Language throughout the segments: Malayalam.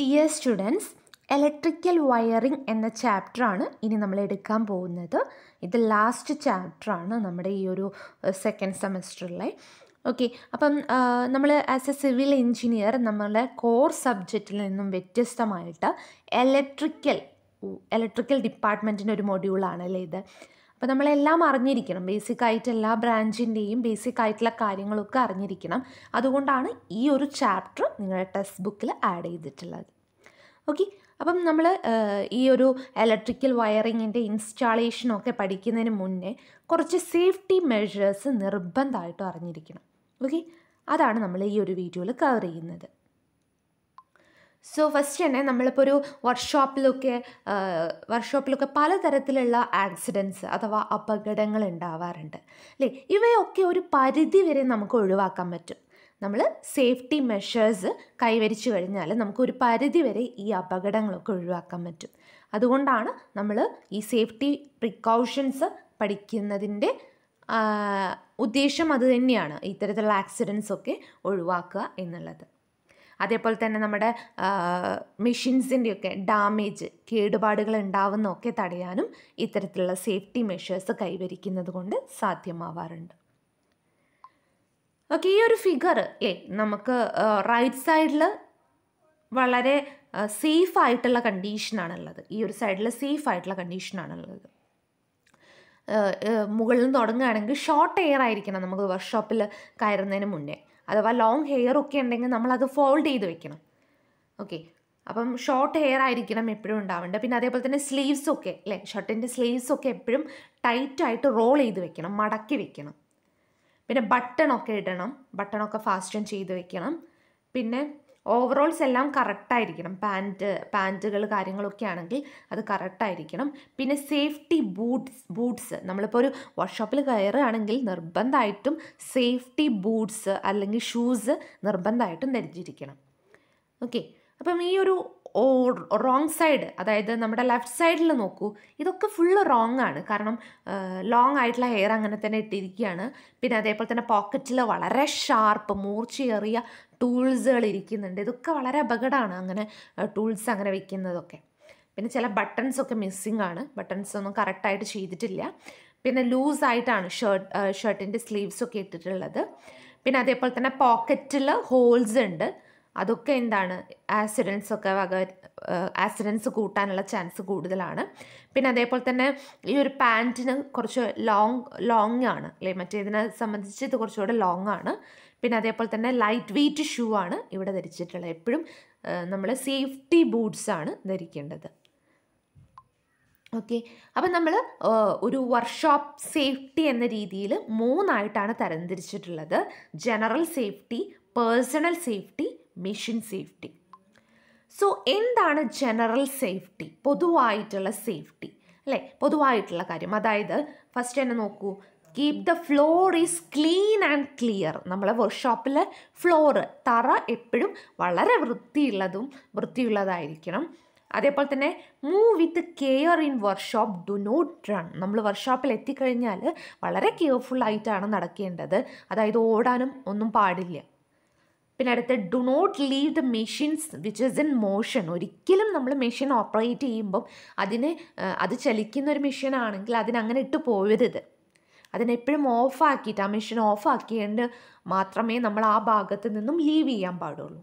ഡിയർ സ്റ്റുഡൻസ് ഇലക്ട്രിക്കൽ വയറിംഗ് എന്ന ചാപ്റ്ററാണ് ഇനി നമ്മൾ എടുക്കാൻ പോകുന്നത് ഇത് ലാസ്റ്റ് ചാപ്റ്ററാണ് നമ്മുടെ ഈ ഒരു സെക്കൻഡ് സെമസ്റ്ററിലെ ഓക്കെ അപ്പം നമ്മൾ ആസ് എ സിവിൽ എഞ്ചിനീയർ നമ്മളെ കോർ സബ്ജക്റ്റിൽ നിന്നും വ്യത്യസ്തമായിട്ട് ഇലക്ട്രിക്കൽ ഇലക്ട്രിക്കൽ ഡിപ്പാർട്ട്മെൻറ്റിൻ്റെ ഒരു മൊഡ്യൂളാണല്ലേ ഇത് അപ്പോൾ നമ്മളെല്ലാം അറിഞ്ഞിരിക്കണം ബേസിക് ആയിട്ട് എല്ലാ ബ്രാഞ്ചിൻ്റെയും ബേസിക് ആയിട്ടുള്ള കാര്യങ്ങളൊക്കെ അറിഞ്ഞിരിക്കണം അതുകൊണ്ടാണ് ഈ ഒരു ചാപ്റ്റർ നിങ്ങളുടെ ടെക്സ്റ്റ് ബുക്കിൽ ആഡ് ചെയ്തിട്ടുള്ളത് ഓക്കെ അപ്പം നമ്മൾ ഈ ഒരു ഇലക്ട്രിക്കൽ വയറിങ്ങിൻ്റെ ഇൻസ്റ്റാളേഷനൊക്കെ പഠിക്കുന്നതിന് മുന്നേ കുറച്ച് സേഫ്റ്റി മെഷേഴ്സ് നിർബന്ധമായിട്ടും അറിഞ്ഞിരിക്കണം ഓക്കെ അതാണ് നമ്മൾ ഈ ഒരു വീഡിയോയിൽ കവർ ചെയ്യുന്നത് സോ ഫസ്റ്റ് തന്നെ നമ്മളിപ്പോൾ ഒരു വർക്ക്ഷോപ്പിലൊക്കെ വർക്ക്ഷോപ്പിലൊക്കെ പലതരത്തിലുള്ള ആക്സിഡൻസ് അഥവാ അപകടങ്ങൾ ഉണ്ടാവാറുണ്ട് അല്ലേ ഇവയൊക്കെ ഒരു പരിധി വരെ നമുക്ക് ഒഴിവാക്കാൻ പറ്റും നമ്മൾ സേഫ്റ്റി മെഷേഴ്സ് കൈവരിച്ചു കഴിഞ്ഞാൽ നമുക്കൊരു പരിധി വരെ ഈ അപകടങ്ങളൊക്കെ ഒഴിവാക്കാൻ പറ്റും അതുകൊണ്ടാണ് നമ്മൾ ഈ സേഫ്റ്റി പ്രിക്കോഷൻസ് പഠിക്കുന്നതിൻ്റെ ഉദ്ദേശം അത് തന്നെയാണ് ഇത്തരത്തിലുള്ള ആക്സിഡൻസ് ഒക്കെ ഒഴിവാക്കുക എന്നുള്ളത് അതേപോലെ തന്നെ നമ്മുടെ മെഷീൻസിൻ്റെയൊക്കെ ഡാമേജ് കേടുപാടുകൾ ഉണ്ടാവുന്നൊക്കെ തടയാനും ഇത്തരത്തിലുള്ള സേഫ്റ്റി മെഷേഴ്സ് കൈവരിക്കുന്നത് കൊണ്ട് സാധ്യമാവാറുണ്ട് ഓക്കെ ഈ ഒരു ഫിഗർ അല്ലേ നമുക്ക് റൈറ്റ് സൈഡിൽ വളരെ സേഫ് ആയിട്ടുള്ള കണ്ടീഷനാണുള്ളത് ഈ ഒരു സൈഡിൽ സേഫ് ആയിട്ടുള്ള കണ്ടീഷനാണുള്ളത് മുകളിൽ നിന്ന് തുടങ്ങുകയാണെങ്കിൽ ഷോർട്ട് എയർ ആയിരിക്കണം നമുക്ക് വർക്ക്ഷോപ്പിൽ കയറുന്നതിന് മുന്നേ അഥവാ ലോങ് ഹെയർ ഒക്കെ ഉണ്ടെങ്കിൽ നമ്മളത് ഫോൾഡ് ചെയ്ത് വെക്കണം ഓക്കെ അപ്പം ഷോർട്ട് ഹെയർ ആയിരിക്കണം എപ്പോഴും ഉണ്ടാവേണ്ടത് പിന്നെ അതേപോലെ തന്നെ സ്ലീവ്സ് ഒക്കെ അല്ലേ ഷർട്ടിൻ്റെ സ്ലീവ്സ് ഒക്കെ എപ്പോഴും ടൈറ്റായിട്ട് റോൾ ചെയ്ത് വെക്കണം മടക്കി വെക്കണം പിന്നെ ബട്ടൺ ഒക്കെ ഇടണം ബട്ടൺ ഒക്കെ ഫാസ്റ്റൻ ചെയ്ത് വെക്കണം പിന്നെ ഓവറോൾസ് എല്ലാം കറക്റ്റായിരിക്കണം പാൻറ്റ് പാൻറ്റുകൾ കാര്യങ്ങളൊക്കെ ആണെങ്കിൽ അത് കറക്റ്റായിരിക്കണം പിന്നെ സേഫ്റ്റി ബൂട്ട്സ് ബൂട്ട്സ് നമ്മളിപ്പോൾ ഒരു വർക്ക്ഷോപ്പിൽ കയറുകയാണെങ്കിൽ നിർബന്ധമായിട്ടും സേഫ്റ്റി ബൂട്ട്സ് അല്ലെങ്കിൽ ഷൂസ് നിർബന്ധമായിട്ടും ധരിച്ചിരിക്കണം ഓക്കെ അപ്പം ഈ ഒരു റോങ് സൈഡ് അതായത് നമ്മുടെ ലെഫ്റ്റ് സൈഡിൽ നോക്കൂ ഇതൊക്കെ ഫുള്ള് റോങ് ആണ് കാരണം ലോങ് ആയിട്ടുള്ള ഹെയർ അങ്ങനെ തന്നെ ഇട്ടിരിക്കുകയാണ് പിന്നെ അതേപോലെ തന്നെ പോക്കറ്റിൽ വളരെ ഷാർപ്പ് മൂർച്ചയേറിയ ടൂൾസുകൾ ഇരിക്കുന്നുണ്ട് ഇതൊക്കെ വളരെ അപകടമാണ് അങ്ങനെ ടൂൾസ് അങ്ങനെ വെക്കുന്നതൊക്കെ പിന്നെ ചില ബട്ടൺസ് ഒക്കെ മിസ്സിംഗ് ആണ് ബട്ടൺസ് ഒന്നും കറക്റ്റായിട്ട് ചെയ്തിട്ടില്ല പിന്നെ ലൂസായിട്ടാണ് ഷർട്ട് ഷർട്ടിൻ്റെ സ്ലീവ്സ് ഒക്കെ ഇട്ടിട്ടുള്ളത് പിന്നെ അതേപോലെ തന്നെ പോക്കറ്റിൽ ഹോൾസ് ഉണ്ട് അതൊക്കെ എന്താണ് ആക്സിഡൻസ് ഒക്കെ വക ആക്സിഡൻസ് കൂട്ടാനുള്ള ചാൻസ് കൂടുതലാണ് പിന്നെ അതേപോലെ തന്നെ ഈ ഒരു പാൻറ്റിന് കുറച്ച് ലോങ് ലോങ് ആണ് അല്ലേ മറ്റേതിനെ സംബന്ധിച്ച് ഇത് കുറച്ചുകൂടെ ലോങ് ആണ് പിന്നെ അതേപോലെ തന്നെ ലൈറ്റ് വെയ്റ്റ് ഷൂ ആണ് ഇവിടെ ധരിച്ചിട്ടുള്ളത് എപ്പോഴും നമ്മൾ സേഫ്റ്റി ബൂട്ട്സ് ആണ് ധരിക്കേണ്ടത് ഓക്കെ അപ്പം നമ്മൾ ഒരു വർക്ക്ഷോപ്പ് സേഫ്റ്റി എന്ന രീതിയിൽ മൂന്നായിട്ടാണ് തരംതിരിച്ചിട്ടുള്ളത് general safety personal safety machine safety so എന്താണ് ജനറൽ സേഫ്റ്റി പൊതുവായിട്ടുള്ള സേഫ്റ്റി അല്ലേ പൊതുവായിട്ടുള്ള കാര്യം അതായത് ഫസ്റ്റ് തന്നെ നോക്കൂ keep the floor is clean and clear നമ്മളെ വർക്ക്ഷോപ്പിൽ ഫ്ലോറ് തറ എപ്പോഴും വളരെ വൃത്തിയുള്ളതും വൃത്തിയുള്ളതായിരിക്കണം അതേപോലെ തന്നെ move with care in workshop do not run നമ്മൾ വർക്ക്ഷോപ്പിൽ എത്തിക്കഴിഞ്ഞാൽ വളരെ കെയർഫുള്ളായിട്ടാണ് നടക്കേണ്ടത് അതായത് ഓടാനും ഒന്നും പാടില്ല പിന്നെ അടുത്ത് do not leave the machines which is in motion ഒരിക്കലും നമ്മൾ മെഷീൻ ഓപ്പറേറ്റ് ചെയ്യുമ്പം അതിന് അത് ചലിക്കുന്ന ഒരു മെഷീൻ ആണെങ്കിൽ അതിനങ്ങനെ ഇട്ട് പോയരുത് അതിനെപ്പോഴും ഓഫാക്കിയിട്ട് ആ മെഷീൻ ഓഫാക്കിയതുകൊണ്ട് മാത്രമേ നമ്മൾ ആ ഭാഗത്ത് നിന്നും ലീവ് ചെയ്യാൻ പാടുള്ളൂ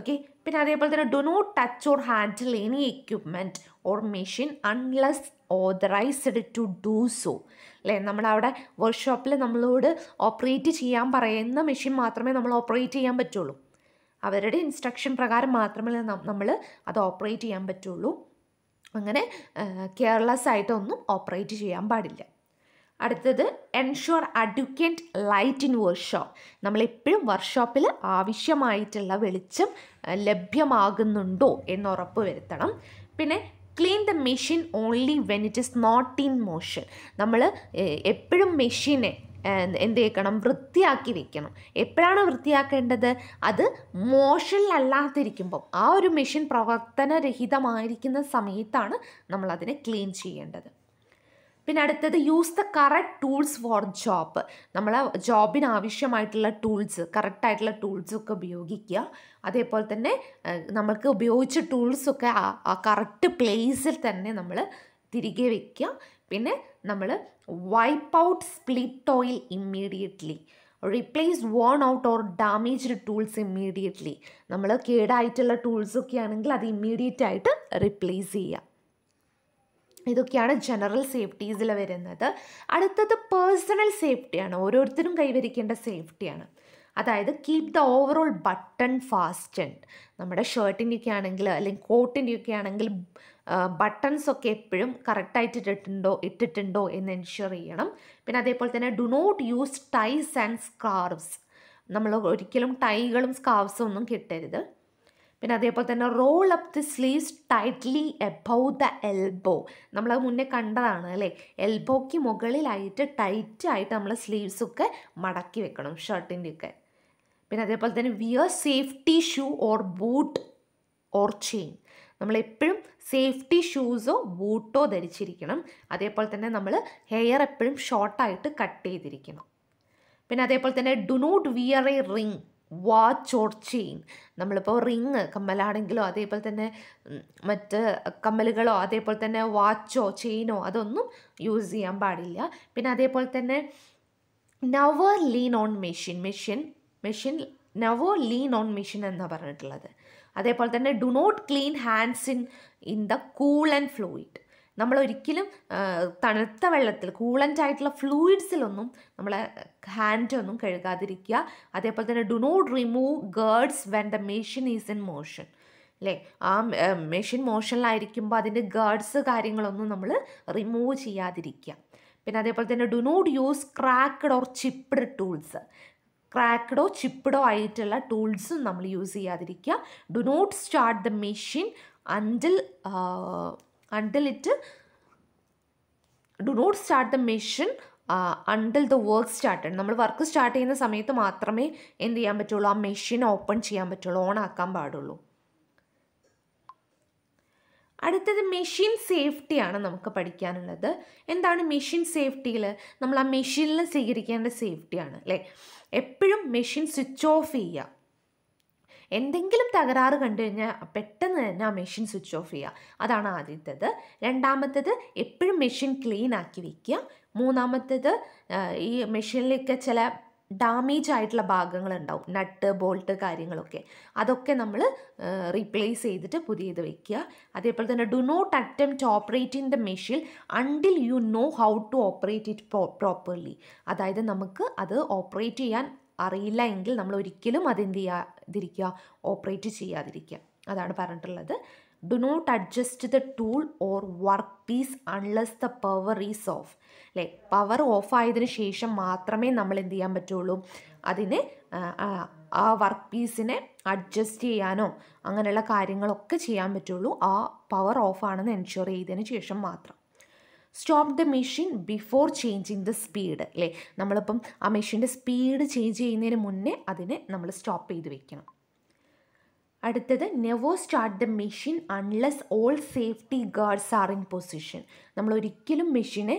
ഓക്കെ പിന്നെ അതേപോലെ തന്നെ do not touch or handle any equipment or machine unless authorised to do so അല്ലേ നമ്മളവിടെ വർക്ക്ഷോപ്പിൽ നമ്മളോട് ഓപ്പറേറ്റ് ചെയ്യാൻ പറയുന്ന മെഷീൻ മാത്രമേ നമ്മൾ ഓപ്പറേറ്റ് ചെയ്യാൻ പറ്റുള്ളൂ അവരുടെ ഇൻസ്ട്രക്ഷൻ പ്രകാരം മാത്രമേ നമ്മൾ അത് ഓപ്പറേറ്റ് ചെയ്യാൻ പറ്റുള്ളൂ അങ്ങനെ കെയർലെസ് ആയിട്ടൊന്നും ഓപ്പറേറ്റ് ചെയ്യാൻ പാടില്ല അടുത്തത് ensure adequate light in workshop നമ്മളെപ്പോഴും വർക്ക്ഷോപ്പിൽ ആവശ്യമായിട്ടുള്ള വെളിച്ചം ലഭ്യമാകുന്നുണ്ടോ എന്ന് ഉറപ്പ് വരുത്തണം പിന്നെ clean the machine only when it is not in motion നമ്മൾ എപ്പോഴും മെഷീനെ എന്ത് ചെയ്യണം വൃത്തിയാക്കി വെക്കണം എപ്പോഴാണ് വൃത്തിയാക്കേണ്ടത് അത് മോഷനിലല്ലാതിരിക്കുമ്പം ആ ഒരു മെഷീൻ പ്രവർത്തനരഹിതമായിരിക്കുന്ന സമയത്താണ് നമ്മളതിനെ ക്ലീൻ ചെയ്യേണ്ടത് പിന്നെ അടുത്തത് use the correct tools for job നമ്മൾ ജോബിന് ആവശ്യമായിട്ടുള്ള ടൂൾസ് കറക്റ്റായിട്ടുള്ള ടൂൾസൊക്കെ ഉപയോഗിക്കുക അതേപോലെ തന്നെ നമ്മൾക്ക് ഉപയോഗിച്ച ടൂൾസൊക്കെ ആ കറക്റ്റ് പ്ലേസിൽ തന്നെ നമ്മൾ തിരികെ വയ്ക്കുക പിന്നെ നമ്മൾ wipe out split oil immediately replace worn out or damaged tools immediately നമ്മൾ കേടായിട്ടുള്ള ടൂൾസൊക്കെ ആണെങ്കിൽ അത് ഇമ്മീഡിയറ്റ് ആയിട്ട് റീപ്ലേസ് ചെയ്യുക ഇതൊക്കെയാണ് ജനറൽ സേഫ്റ്റീസിൽ വരുന്നത് അടുത്തത് പേഴ്സണൽ സേഫ്റ്റിയാണ് ഓരോരുത്തരും കൈവരിക്കേണ്ട സേഫ്റ്റിയാണ് അതായത് keep the overall button fasten നമ്മുടെ ഷർട്ടിൻ്റെയൊക്കെ ആണെങ്കിൽ അല്ലെങ്കിൽ കോട്ടിൻ്റെയൊക്കെ ആണെങ്കിൽ ബട്ടൺസ് ഒക്കെ എപ്പോഴും കറക്റ്റായിട്ട് ഇട്ടിട്ടുണ്ടോ ഇട്ടിട്ടുണ്ടോ എന്ന് എൻഷുർ ചെയ്യണം പിന്നെ അതേപോലെ തന്നെ do not use ties and scarves നമ്മൾ ഒരിക്കലും ടൈകളും സ്കാർവ്സും ഒന്നും കിട്ടരുത് പിന്നെ അതേപോലെ തന്നെ roll up the sleeves tightly above the elbow നമ്മളത് മുന്നേ കണ്ടതാണ് അല്ലേ എൽബോയ്ക്ക് മുകളിലായിട്ട് ആയിട്ട് നമ്മൾ സ്ലീവ്സൊക്കെ മടക്കി വെക്കണം ഷർട്ടിൻ്റെയൊക്കെ പിന്നെ അതേപോലെ തന്നെ wear safety shoe or boot or chain നമ്മളെപ്പോഴും സേഫ്റ്റി ഷൂസോ ബൂട്ടോ ധരിച്ചിരിക്കണം അതേപോലെ തന്നെ നമ്മൾ ഹെയർ എപ്പോഴും ഷോർട്ടായിട്ട് കട്ട് ചെയ്തിരിക്കണം പിന്നെ അതേപോലെ തന്നെ do not wear a ring watch or chain നമ്മളിപ്പോൾ റിങ് കമ്മലാണെങ്കിലോ അതേപോലെ തന്നെ മറ്റ് കമ്മലുകളോ അതേപോലെ തന്നെ വാച്ചോ ചെയിനോ അതൊന്നും യൂസ് ചെയ്യാൻ പാടില്ല പിന്നെ അതേപോലെ തന്നെ never lean on machine machine machine never lean on machine എന്നാണ് പറഞ്ഞിട്ടുള്ളത് അതേപോലെ തന്നെ do not clean hands in in the coolant fluid നമ്മൾ ഒരിക്കലും തണുത്ത വെള്ളത്തിൽ കൂളൻ്റ് ആയിട്ടുള്ള ഫ്ലൂയിഡ്സിലൊന്നും നമ്മളെ ഹാൻഡ് ഒന്നും കഴുകാതിരിക്കുക അതേപോലെ തന്നെ do not remove guards when the machine is in motion അല്ലേ ആ മെഷീൻ മോഷനിലായിരിക്കുമ്പോൾ അതിൻ്റെ ഗേർഡ്സ് കാര്യങ്ങളൊന്നും നമ്മൾ റിമൂവ് ചെയ്യാതിരിക്കുക പിന്നെ അതേപോലെ തന്നെ do not use cracked or chipped tools ക്രാക്ക്ഡോ ചിപ്പ്ഡോ ആയിട്ടുള്ള ടൂൾസും നമ്മൾ യൂസ് ചെയ്യാതിരിക്കുക do not start the machine until until it do not start the machine uh, until the work started നമ്മൾ വർക്ക് സ്റ്റാർട്ട് ചെയ്യുന്ന സമയത്ത് മാത്രമേ എന്ത് ചെയ്യാൻ പറ്റുള്ളൂ ആ മെഷീൻ ഓപ്പൺ ചെയ്യാൻ പറ്റുള്ളൂ ഓൺ ആക്കാൻ പാടുള്ളൂ അടുത്തത് മെഷീൻ സേഫ്റ്റിയാണ് നമുക്ക് പഠിക്കാനുള്ളത് എന്താണ് മെഷീൻ സേഫ്റ്റിയിൽ നമ്മൾ ആ മെഷീനിൽ സ്വീകരിക്കേണ്ട സേഫ്റ്റിയാണ് അല്ലേ എപ്പോഴും മെഷീൻ സ്വിച്ച് ഓഫ് ചെയ്യുക എന്തെങ്കിലും തകരാറ് കണ്ടു കഴിഞ്ഞാൽ പെട്ടെന്ന് തന്നെ ആ മെഷീൻ സ്വിച്ച് ഓഫ് ചെയ്യുക അതാണ് ആദ്യത്തേത് രണ്ടാമത്തേത് എപ്പോഴും മെഷീൻ ക്ലീൻ ആക്കി വയ്ക്കുക മൂന്നാമത്തേത് ഈ മെഷീനിലൊക്കെ ചില ഡാമേജ് ആയിട്ടുള്ള ഭാഗങ്ങളുണ്ടാവും നട്ട് ബോൾട്ട് കാര്യങ്ങളൊക്കെ അതൊക്കെ നമ്മൾ റീപ്ലേസ് ചെയ്തിട്ട് പുതിയത് വെക്കുക അതേപോലെ തന്നെ do not attempt operate in the machine until you know how to operate it properly അതായത് നമുക്ക് അത് ഓപ്പറേറ്റ് ചെയ്യാൻ അറിയില്ല എങ്കിൽ നമ്മൾ ഒരിക്കലും അതെന്ത് ചെയ്യാതിരിക്കുക ഓപ്പറേറ്റ് ചെയ്യാതിരിക്കുക അതാണ് പറഞ്ഞിട്ടുള്ളത് do not adjust the tool or work piece unless the power is off അല്ലേ പവർ ഓഫ് ആയതിനു ശേഷം മാത്രമേ നമ്മൾ എന്ത് ചെയ്യാൻ പറ്റുള്ളൂ അതിന് ആ വർക്ക് പീസിനെ അഡ്ജസ്റ്റ് ചെയ്യാനോ അങ്ങനെയുള്ള കാര്യങ്ങളൊക്കെ ചെയ്യാൻ പറ്റുള്ളൂ ആ പവർ ഓഫ് ആണെന്ന് എൻഷുർ ചെയ്തതിന് ശേഷം മാത്രം stop the machine before changing the speed അല്ലേ നമ്മളിപ്പം ആ മെഷീൻ്റെ സ്പീഡ് ചേഞ്ച് ചെയ്യുന്നതിന് മുന്നേ അതിനെ നമ്മൾ സ്റ്റോപ്പ് ചെയ്ത് വെക്കണം അടുത്തത് never start the machine unless all safety guards are in position നമ്മൾ ഒരിക്കലും മെഷീനെ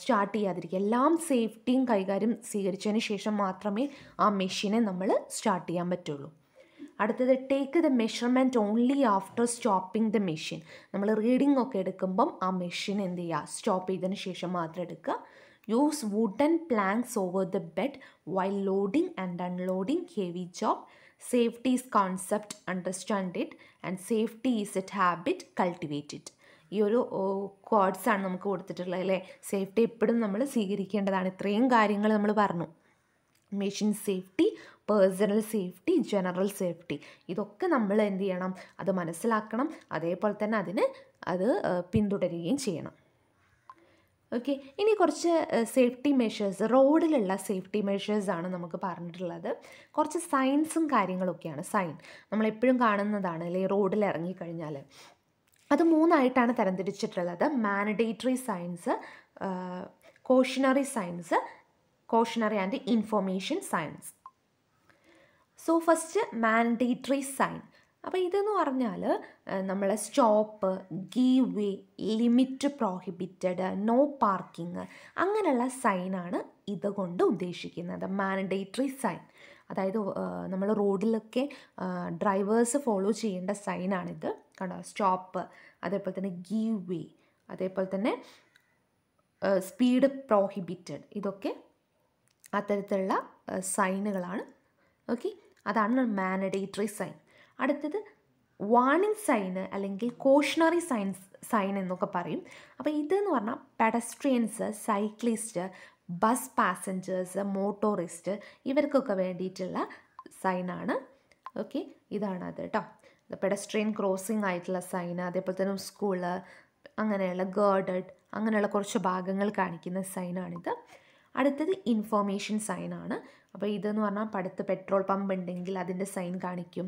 സ്റ്റാർട്ട് ചെയ്യാതിരിക്കുക എല്ലാം സേഫ്റ്റിയും കൈകാര്യം സ്വീകരിച്ചതിന് ശേഷം മാത്രമേ ആ മെഷീനെ നമ്മൾ സ്റ്റാർട്ട് ചെയ്യാൻ പറ്റുള്ളൂ അടുത്തത് take the measurement only after stopping the machine നമ്മൾ റീഡിംഗ് ഒക്കെ എടുക്കുമ്പം ആ മെഷീൻ എന്ത് ചെയ്യുക സ്റ്റോപ്പ് ചെയ്തതിന് ശേഷം മാത്രം എടുക്കുക use wooden planks over the bed while loading and unloading heavy job safety is concept understand it and safety is it habit cultivate it ഈ ഒരു കോഡ്സാണ് നമുക്ക് കൊടുത്തിട്ടുള്ളത് അല്ലേ സേഫ്റ്റി എപ്പോഴും നമ്മൾ സ്വീകരിക്കേണ്ടതാണ് ഇത്രയും കാര്യങ്ങൾ നമ്മൾ പറഞ്ഞു machine safety personal safety general safety ഇതൊക്കെ നമ്മൾ എന്ത് ചെയ്യണം അത് മനസ്സിലാക്കണം അതേപോലെ തന്നെ അതിന് അത് പിന്തുടരുകയും ചെയ്യണം ഓക്കെ ഇനി കുറച്ച് സേഫ്റ്റി മെഷേഴ്സ് റോഡിലുള്ള സേഫ്റ്റി മെഷേഴ്സാണ് നമുക്ക് പറഞ്ഞിട്ടുള്ളത് കുറച്ച് സൈൻസും കാര്യങ്ങളൊക്കെയാണ് സൈൻ നമ്മളെപ്പോഴും കാണുന്നതാണ് അല്ലേ റോഡിൽ ഇറങ്ങിക്കഴിഞ്ഞാൽ അത് മൂന്നായിട്ടാണ് തരംതിരിച്ചിട്ടുള്ളത് mandatory signs cautionary signs cautionary and information signs so first mandatory sign അപ്പോൾ ഇതെന്ന് പറഞ്ഞാൽ നമ്മൾ stop give way limit prohibited no parking അങ്ങനെയുള്ള സൈനാണ് ഇതുകൊണ്ട് ഉദ്ദേശിക്കുന്നത് മാൻഡേറ്ററി സൈൻ അതായത് നമ്മൾ റോഡിലൊക്കെ ഡ്രൈവേഴ്സ് ഫോളോ ചെയ്യേണ്ട സൈനാണിത് കണ്ടോ സ്റ്റോപ്പ് അതേപോലെ തന്നെ ഗീവ് വേ അതേപോലെ തന്നെ സ്പീഡ് പ്രോഹിബിറ്റഡ് ഇതൊക്കെ അത്തരത്തിലുള്ള സൈനുകളാണ് ഓക്കെ അതാണ് മാനഡേറ്ററി സൈൻ അടുത്തത് വാണിംഗ് സൈന് അല്ലെങ്കിൽ കോഷണറി സൈൻസ് സൈൻ എന്നൊക്കെ പറയും അപ്പോൾ ഇതെന്ന് പറഞ്ഞാൽ pedestrians cyclist bus passengers motorist ഇവർക്കൊക്കെ വേണ്ടിയിട്ടുള്ള സൈനാണ് ഓക്കെ ഇതാണ് അത് കേട്ടോ പെഡസ്ട്രിയൻ ക്രോസിംഗ് ആയിട്ടുള്ള സൈന് അതേപോലെ തന്നെ സ്കൂള് അങ്ങനെയുള്ള ഗേർഡഡ് അങ്ങനെയുള്ള കുറച്ച് ഭാഗങ്ങൾ കാണിക്കുന്ന സൈനാണിത് അടുത്തത് ഇൻഫോർമേഷൻ സൈൻ ആണ് അപ്പോൾ ഇതെന്ന് പറഞ്ഞാൽ പടുത്ത് പെട്രോൾ പമ്പ് ഉണ്ടെങ്കിൽ അതിൻ്റെ സൈൻ കാണിക്കും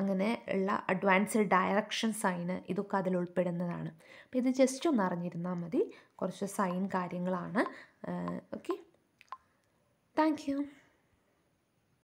അങ്ങനെ ഉള്ള അഡ്വാൻസ്ഡ് ഡയറക്ഷൻ സൈന് ഇതൊക്കെ അതിൽ ഉൾപ്പെടുന്നതാണ് അപ്പോൾ ഇത് ജസ്റ്റ് ഒന്ന് അറിഞ്ഞിരുന്നാൽ മതി കുറച്ച് സൈൻ കാര്യങ്ങളാണ് ഓക്കെ താങ്ക്